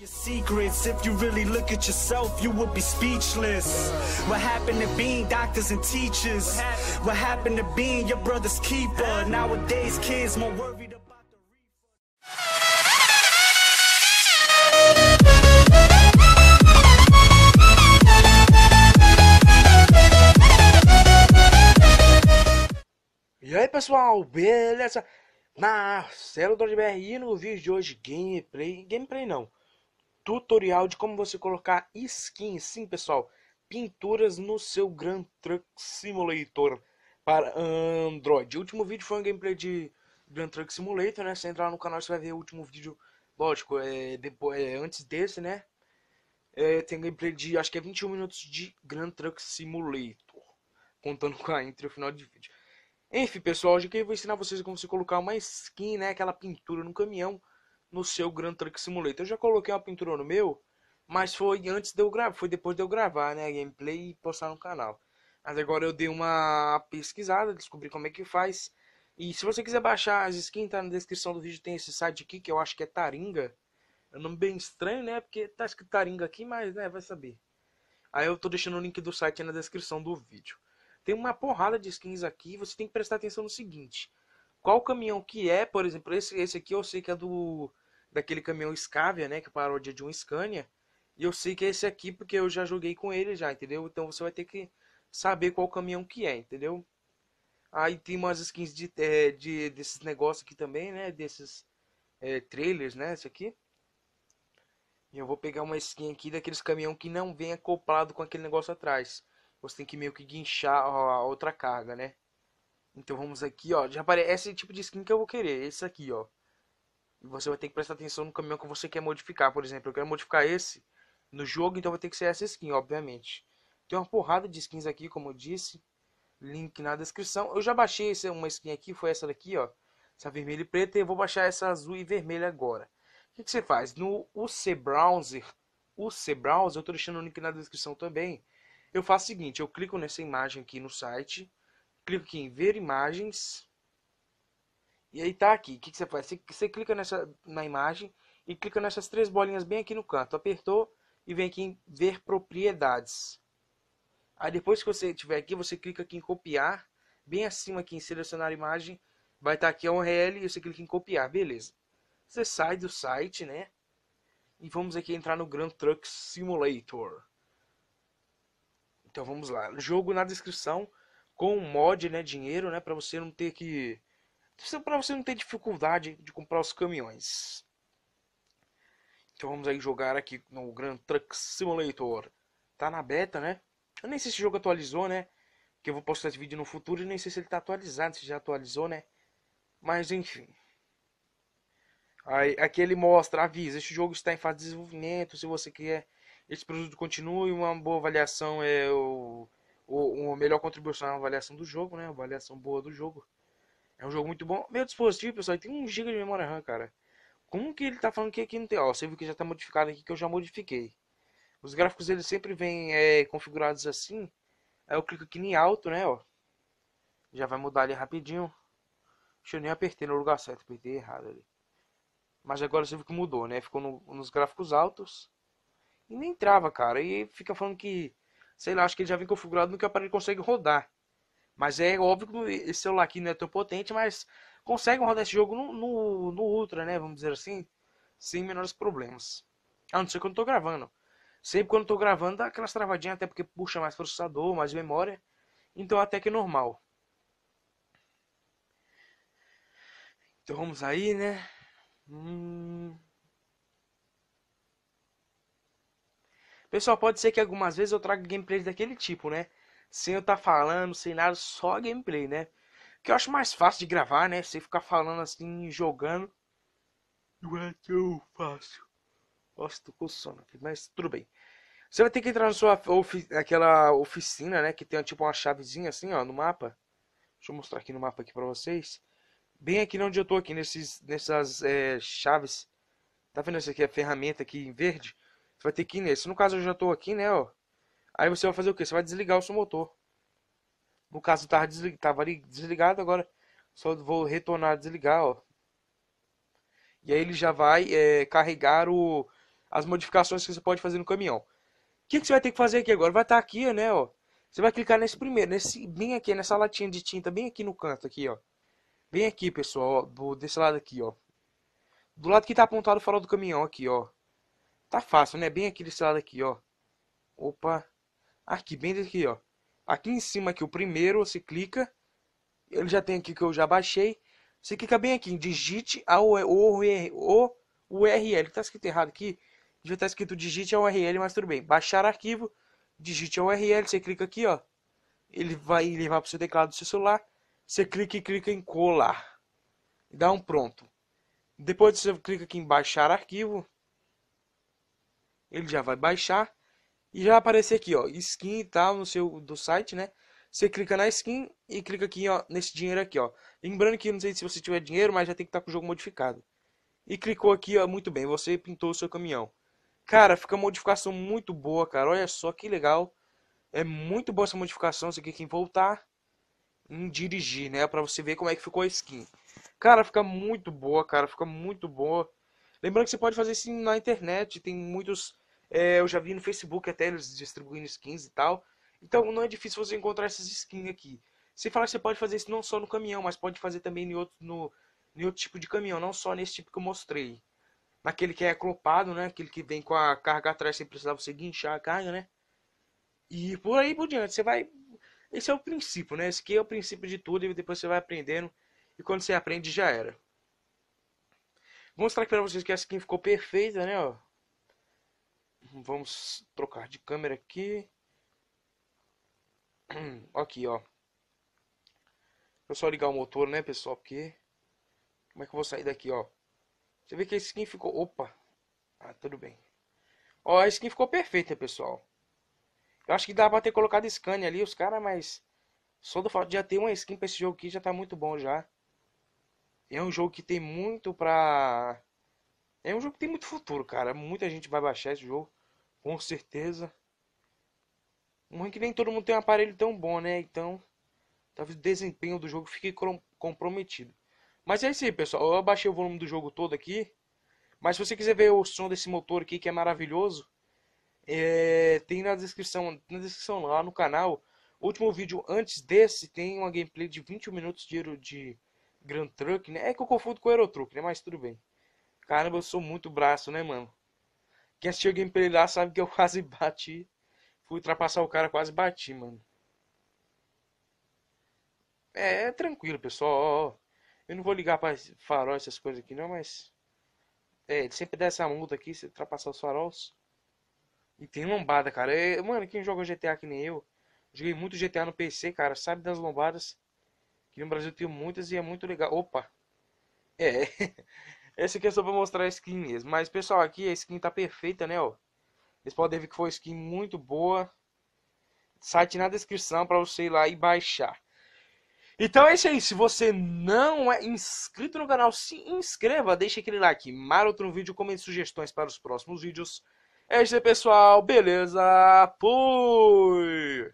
your secrets. If you really look at yourself, you would be speechless. What happened to being doctors and teachers? What happened to being your brother's keeper? Nowadays, kids more worried about. E aí pessoal, beleza? Marcelo Dom e no vídeo de hoje gameplay, gameplay não, tutorial de como você colocar skins, sim pessoal, pinturas no seu Grand Truck Simulator para Android. O último vídeo foi um gameplay de Grand Truck Simulator, né? Se entrar no canal você vai ver o último vídeo, lógico, é, depois, é antes desse, né? É, tem gameplay de acho que é 21 minutos de Grand Truck Simulator, contando com a intro e o final de vídeo. Enfim, pessoal, hoje eu vou ensinar vocês é como você colocar uma skin, né, aquela pintura no caminhão no seu Grand Truck Simulator. Eu já coloquei uma pintura no meu, mas foi antes de eu gravar, foi depois de eu gravar, né, gameplay e postar no canal. Mas agora eu dei uma pesquisada, descobri como é que faz. E se você quiser baixar as skins, tá na descrição do vídeo, tem esse site aqui que eu acho que é Taringa. É um nome bem estranho, né? Porque tá escrito Taringa aqui, mas né, vai saber. Aí eu tô deixando o link do site na descrição do vídeo. Tem uma porrada de skins aqui, você tem que prestar atenção no seguinte. Qual caminhão que é, por exemplo, esse, esse aqui eu sei que é do daquele caminhão Scavia, né? Que é paródia de um Scania. E eu sei que é esse aqui porque eu já joguei com ele já, entendeu? Então você vai ter que saber qual caminhão que é, entendeu? Aí tem umas skins de, é, de desses negócios aqui também, né? Desses é, trailers, né? Esse aqui. E eu vou pegar uma skin aqui daqueles caminhão que não vem acoplado com aquele negócio atrás. Você tem que meio que guinchar a outra carga, né? Então vamos aqui, ó. Já aparece esse é tipo de skin que eu vou querer. Esse aqui, ó. E você vai ter que prestar atenção no caminhão que você quer modificar. Por exemplo, eu quero modificar esse no jogo, então vai ter que ser essa skin, obviamente. Tem uma porrada de skins aqui, como eu disse. Link na descrição. Eu já baixei uma skin aqui, foi essa daqui, ó. Essa vermelha e preta. E eu vou baixar essa azul e vermelha agora. O que, que você faz? No UC Browser, UC Browser, eu tô deixando o link na descrição também. Eu faço o seguinte, eu clico nessa imagem aqui no site. Clico aqui em ver imagens e aí tá aqui, o que, que, você faz? Você, você, clica nessa, na imagem e clica nessas três bolinhas bem aqui no canto. Apertou e vem aqui em ver propriedades. Aí depois que você tiver aqui, você clica aqui em copiar. Bem acima aqui em selecionar imagem, vai estar tá aqui a URL e você clica em copiar, beleza. Você sai do site, né? E vamos aqui entrar no Grand Truck Simulator. Então vamos lá. Jogo na descrição com mod, né? Dinheiro, né? Pra você não ter que é para você não ter dificuldade de comprar os caminhões. Então vamos aí jogar aqui no Grand Truck Simulator. Tá na beta, né? Eu nem sei se o jogo atualizou, né? Que eu vou postar esse vídeo no futuro e nem sei se ele tá atualizado, se já atualizou, né? Mas enfim. Aí, aqui ele mostra, avisa, este jogo está em fase de desenvolvimento, se você quer esse produto continue, uma boa avaliação é o, o, o melhor contribuição à é avaliação do jogo, né? A avaliação boa do jogo. É um jogo muito bom. Meu dispositivo, pessoal, tem 1 GB de memória RAM, cara. Como que ele tá falando que aqui não tem? Ó, você viu que já tá modificado aqui, que eu já modifiquei. Os gráficos, eles sempre vêm é, configurados assim. Aí eu clico aqui em alto, né, ó. Já vai mudar ali rapidinho. Deixa eu nem apertei no lugar certo, apertei errado ali. Mas agora você viu que mudou, né? Ficou no, nos gráficos altos. E nem trava, cara. E fica falando que... Sei lá, acho que ele já vem configurado no que o aparelho consegue rodar. Mas é óbvio que esse celular aqui não é tão potente, mas consegue rodar esse jogo no, no, no Ultra, né? Vamos dizer assim, sem menores problemas. A não ser quando estou gravando. Sempre quando estou gravando dá aquelas travadinhas, até porque puxa mais processador, mais memória. Então até que é normal. Então vamos aí, né? Hum... Pessoal, pode ser que algumas vezes eu traga gameplay daquele tipo, né? sem eu estar tá falando, sem nada, só gameplay, né? Que eu acho mais fácil de gravar, né? Sem ficar falando assim, jogando. Não é tão fácil. Nossa, tô com sono aqui, mas tudo bem. Você vai ter que entrar na sua ofi aquela oficina, né? Que tem tipo uma chavezinha assim, ó, no mapa. Deixa eu mostrar aqui no mapa aqui pra vocês. Bem aqui onde eu tô aqui, nesses, nessas é, chaves. Tá vendo essa aqui, a ferramenta aqui em verde? Você vai ter que ir nesse. No caso, eu já tô aqui, né, ó. Aí você vai fazer o que? Você vai desligar o seu motor. No caso, estava tava ali desligado, agora só vou retornar a desligar, ó. E aí ele já vai é, carregar o... as modificações que você pode fazer no caminhão. O que, que você vai ter que fazer aqui agora? Vai estar tá aqui, né, ó. Você vai clicar nesse primeiro, nesse bem aqui, nessa latinha de tinta, bem aqui no canto aqui, ó. Bem aqui, pessoal, ó, do, desse lado aqui, ó. Do lado que tá apontado o farol do caminhão aqui, ó. Tá fácil, né? Bem aqui desse lado aqui, ó. Opa aqui, bem aqui, ó. Aqui em cima aqui, o primeiro, você clica. Ele já tem aqui que eu já baixei. Você clica bem aqui, digite a o, o, o URL. Tá escrito errado aqui. Já tá escrito digite a URL, mas tudo bem. Baixar arquivo, digite a URL, você clica aqui, ó. Ele vai, levar para o seu teclado do seu celular. Você clica e clica em colar. Dá um pronto. Depois você clica aqui em baixar arquivo. Ele já vai baixar. E já aparecer aqui, ó, skin e tal, no seu do site, né? Você clica na skin e clica aqui, ó, nesse dinheiro aqui, ó. Lembrando que não sei se você tiver dinheiro, mas já tem que estar tá com o jogo modificado. E clicou aqui, ó, muito bem, você pintou o seu caminhão. Cara, fica uma modificação muito boa, cara. Olha só que legal. É muito boa essa modificação, você clica em voltar em dirigir, né, para você ver como é que ficou a skin. Cara, fica muito boa, cara, fica muito boa. Lembrando que você pode fazer isso na internet, tem muitos é, eu já vi no Facebook até eles distribuindo skins e tal. Então não é difícil você encontrar essas skins aqui. Você falar que você pode fazer isso não só no caminhão, mas pode fazer também em outro, no, em outro tipo de caminhão, não só nesse tipo que eu mostrei. Naquele que é clopado, né? Aquele que vem com a carga atrás sem precisar você guinchar a carga, né? E por aí por diante, você vai... Esse é o princípio, né? Esse aqui é o princípio de tudo e depois você vai aprendendo. E quando você aprende, já era. Vou mostrar aqui pra vocês que a skin ficou perfeita, né, ó. Vamos trocar de câmera aqui. Aqui, ó. Deixa eu só ligar o motor, né, pessoal? Porque. Como é que eu vou sair daqui, ó? Você vê que a skin ficou. Opa! Ah, tudo bem. Ó, a skin ficou perfeita, pessoal. Eu acho que dá pra ter colocado Scania ali, os caras, mas. Só do fato de já ter uma skin pra esse jogo aqui já tá muito bom já. É um jogo que tem muito pra. É um jogo que tem muito futuro, cara. Muita gente vai baixar esse jogo. Com certeza. Não é que nem todo mundo tem um aparelho tão bom, né? Então, talvez o desempenho do jogo fique comprometido. Mas é isso aí, pessoal. Eu abaixei o volume do jogo todo aqui. Mas se você quiser ver o som desse motor aqui, que é maravilhoso, é... tem na descrição, na descrição lá no canal. O último vídeo antes desse tem uma gameplay de 21 minutos de, de Grand Truck, né? É que eu confundo com Aerotruck, né? Mas tudo bem. Caramba, eu sou muito braço, né, mano? Quem assistiu o gameplay lá sabe que eu quase bati. Fui ultrapassar o cara, quase bati, mano. É, é tranquilo, pessoal. Eu não vou ligar para farol, essas coisas aqui não, mas... É, ele sempre dá essa multa aqui, se ultrapassar os faróis. E tem lombada, cara. É, mano, quem joga GTA que nem eu... Joguei muito GTA no PC, cara. Sabe das lombadas? Que no Brasil tem muitas e é muito legal. Opa! É... Esse aqui é só pra mostrar a skin mesmo. Mas, pessoal, aqui a skin tá perfeita, né, ó. Vocês podem ver que foi skin muito boa. Site na descrição pra você ir lá e baixar. Então é isso aí. Se você não é inscrito no canal, se inscreva. Deixa aquele like. Maroto outro vídeo. Comente sugestões para os próximos vídeos. É isso aí, pessoal. Beleza? Fui!